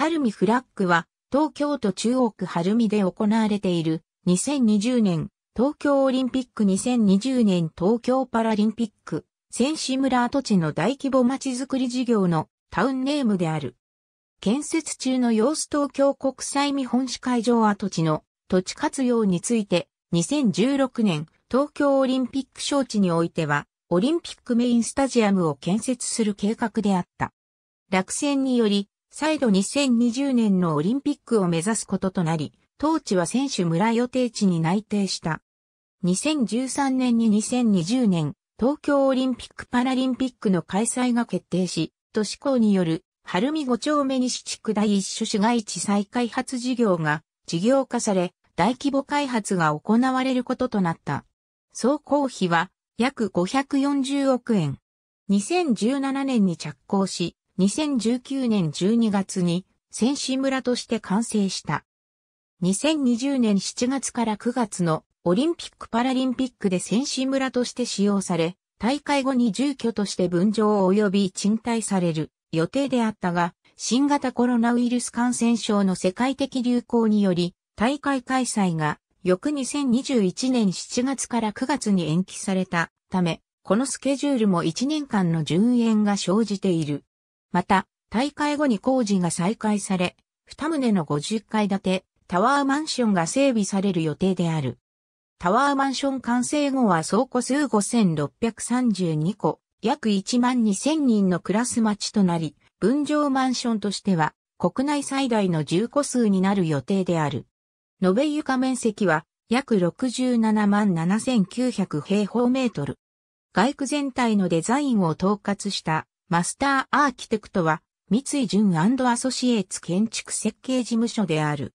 晴海フラッグは、東京都中央区晴海で行われている、2020年、東京オリンピック2020年東京パラリンピック、選手村跡地の大規模まちづくり事業のタウンネームである。建設中の様子東京国際見本市会場跡地の土地活用について、2016年東京オリンピック招致においては、オリンピックメインスタジアムを建設する計画であった。落選により、再度2020年のオリンピックを目指すこととなり、当地は選手村予定地に内定した。2013年に2020年、東京オリンピック・パラリンピックの開催が決定し、都市港による、晴海五丁目西地区第一所市街地再開発事業が事業化され、大規模開発が行われることとなった。総工費は約540億円。2017年に着工し、2019年12月に選手村として完成した。2020年7月から9月のオリンピック・パラリンピックで選手村として使用され、大会後に住居として分譲及び賃貸される予定であったが、新型コロナウイルス感染症の世界的流行により、大会開催が翌2021年7月から9月に延期されたため、このスケジュールも1年間の順延が生じている。また、大会後に工事が再開され、二棟の50階建て、タワーマンションが整備される予定である。タワーマンション完成後は総戸数5632個、約1万2000人のラス待ちとなり、分譲マンションとしては国内最大の住戸数になる予定である。延べ床面積は約67万7900平方メートル。外区全体のデザインを統括したマスターアーキテクトは、三井淳アソシエーツ建築設計事務所である。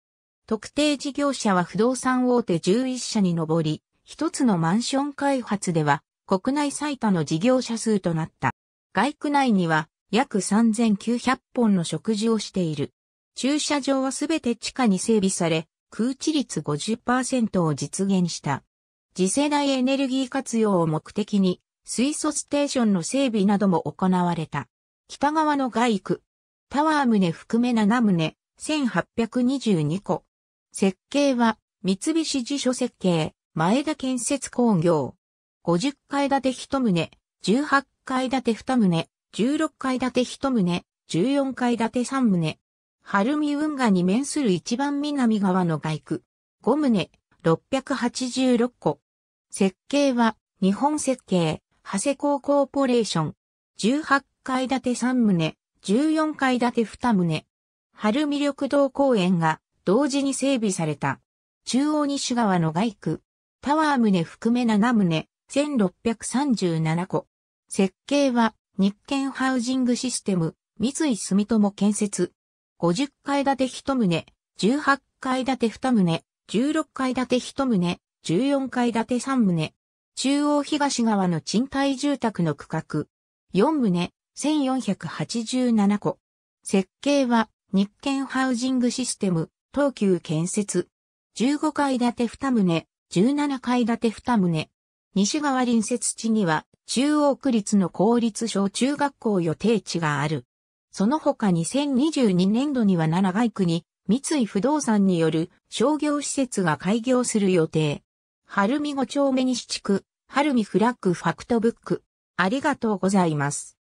特定事業者は不動産大手11社に上り、一つのマンション開発では国内最多の事業者数となった。外区内には約3900本の食事をしている。駐車場はすべて地下に整備され、空地率50%を実現した。次世代エネルギー活用を目的に水素ステーションの整備なども行われた。北側の外区、タワー棟含め7棟、1822個。設計は、三菱自所設計、前田建設工業。50階建て1棟、18階建て2棟、16階建て1棟、14階建て3棟。晴海運河に面する一番南側の外区。5棟、686個。設計は、日本設計、長谷港コーポレーション。18階建て3棟、14階建て2棟。春魅力道公園が同時に整備された。中央西側の外区。タワー棟含め7棟、1637個。設計は日建ハウジングシステム、三井住友建設。50階建て1棟、18階建て2棟、16階建て1棟、14階建て3棟。中央東側の賃貸住宅の区画。4棟、1487戸。設計は、日建ハウジングシステム、東急建設。15階建て2棟、17階建て2棟。西側隣接地には、中央区立の公立小中学校予定地がある。その他2022年度には長階区に、三井不動産による商業施設が開業する予定。晴海五丁目西地区、はるみフラッグファクトブック。ありがとうございます。